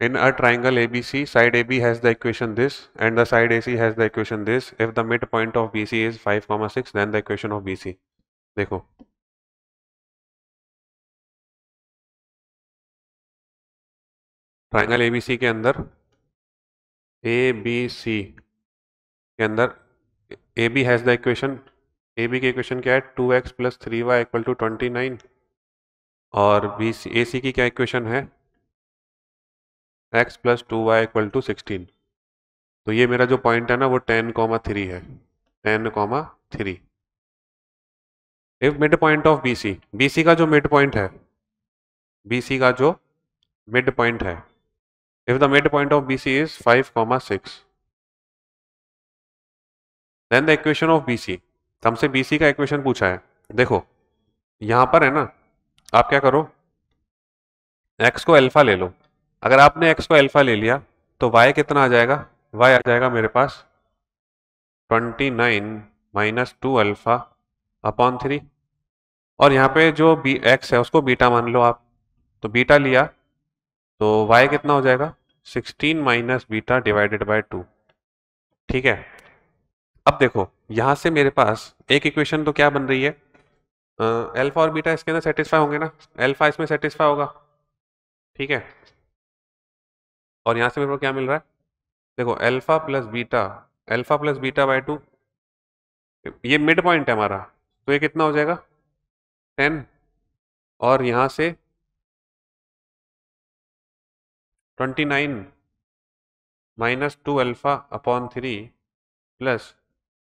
In a triangle ABC, side AB has the equation this and the side AC has the equation this. If the midpoint of BC is 5, comma 6, then the equation of BC. dekho triangle ABC के अंदर A के अंदर A B has the equation A B की equation क्या है two x plus three y equal to twenty nine और B C A C की क्या इक्वेशन है x plus two y equal to sixteen तो ये मेरा जो पॉइंट है ना वो टेन कॉमा थ्री है ten comma three if mid point of B C B C का जो मिड पॉइंट है बी सी का जो मिड पॉइंट है if the mid point of B C is five comma six then the equation of B C हमसे B C का equation पूछा है देखो यहाँ पर है ना आप क्या करो एक्स को एल्फा ले लो अगर आपने एक्स को अल्फा ले लिया तो वाई कितना आ जाएगा वाई आ जाएगा मेरे पास twenty nine minus two alpha upon three और यहाँ पे जो बी एक्स है उसको बीटा मान लो आप तो बीटा लिया तो वाई कितना हो जाएगा sixteen minus beta divided by two ठीक है अब देखो यहाँ से मेरे पास एक इक्वेशन तो क्या बन रही है अल्फ़ा और बीटा इसके अंदर सेटिस्फाई होंगे ना अल्फ़ा इसमें सेटिस्फाई होगा ठीक है और यहाँ से मेरे को क्या मिल रहा है देखो alpha plus beta alpha plus beta by two ये मिड पॉइंट है हमारा तो ये कितना हो जाएगा टेन और यहाँ से twenty nine minus two alpha upon three plus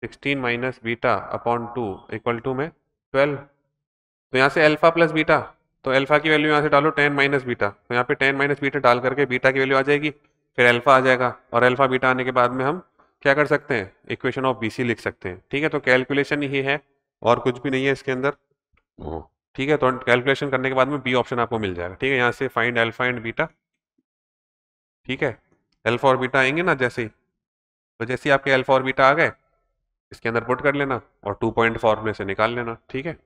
sixteen minus beta upon two equal to में ट्वेल्व तो यहाँ से अल्फ़ा प्लस बीटा तो अल्फा की वैल्यू यहाँ से डालो टेन माइनस बीटा तो यहाँ पे टेन माइनस बीटा डाल करके बीटा की वैल्यू आ जाएगी फिर अल्फा आ जाएगा और अल्फा बीटा आने के बाद में हम क्या कर सकते हैं इक्वेशन ऑफ बी लिख सकते हैं ठीक है तो कैलकुलेशन ही है और कुछ भी नहीं है इसके अंदर ठीक है तो कैलकुलेशन करने के बाद में बी ऑप्शन आपको मिल जाएगा ठीक है यहाँ से फाइंड एल्फा एंड बीटा ठीक है एल्फ़ा और बीटा आएंगे ना जैसे ही तो जैसे ही आपके एल्फा और बीटा आ गए इसके अंदर पुट कर लेना और टू पॉइंट फॉर्मूले से निकाल लेना ठीक है